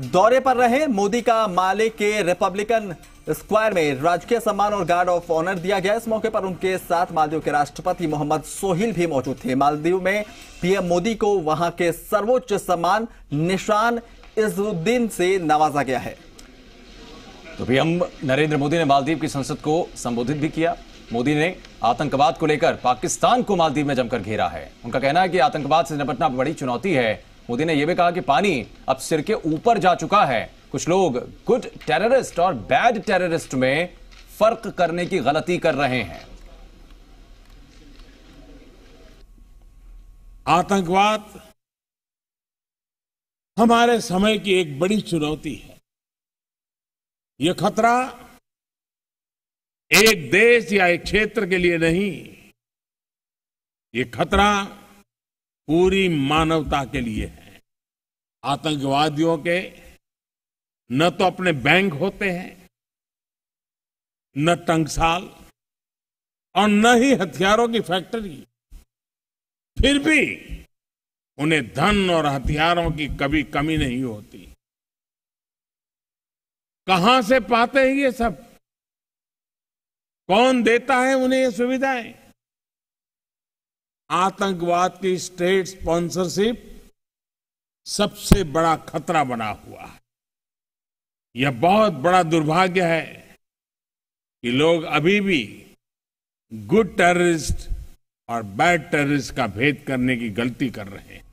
दौरे पर रहे मोदी का माले के रिपब्लिकन स्क्वायर में राजकीय सम्मान और गार्ड ऑफ ऑनर दिया गया इस मौके पर उनके साथ मालदीव के राष्ट्रपति मोहम्मद सोहिल भी मौजूद थे मालदीव में पीएम मोदी को वहां के सर्वोच्च सम्मान निशान इजुद्दीन से नवाजा गया है तो पीएम नरेंद्र मोदी ने मालदीव की संसद को संबोधित भी किया मोदी ने आतंकवाद को लेकर पाकिस्तान को मालदीव में जमकर घेरा है उनका कहना है कि आतंकवाद से निपटना बड़ी चुनौती है मोदी ने यह भी कहा कि पानी अब सिर के ऊपर जा चुका है कुछ लोग गुड टेररिस्ट और बैड टेररिस्ट में फर्क करने की गलती कर रहे हैं आतंकवाद हमारे समय की एक बड़ी चुनौती है यह खतरा एक देश या एक क्षेत्र के लिए नहीं ये खतरा पूरी मानवता के लिए है आतंकवादियों के न तो अपने बैंक होते हैं न टंकसाल और न ही हथियारों की फैक्ट्री फिर भी उन्हें धन और हथियारों की कभी कमी नहीं होती कहां से पाते हैं ये सब कौन देता है उन्हें ये सुविधाएं आतंकवाद की स्टेट स्पॉन्सरशिप सबसे बड़ा खतरा बना हुआ है यह बहुत बड़ा दुर्भाग्य है कि लोग अभी भी गुड टेररिस्ट और बैड टेररिस्ट का भेद करने की गलती कर रहे हैं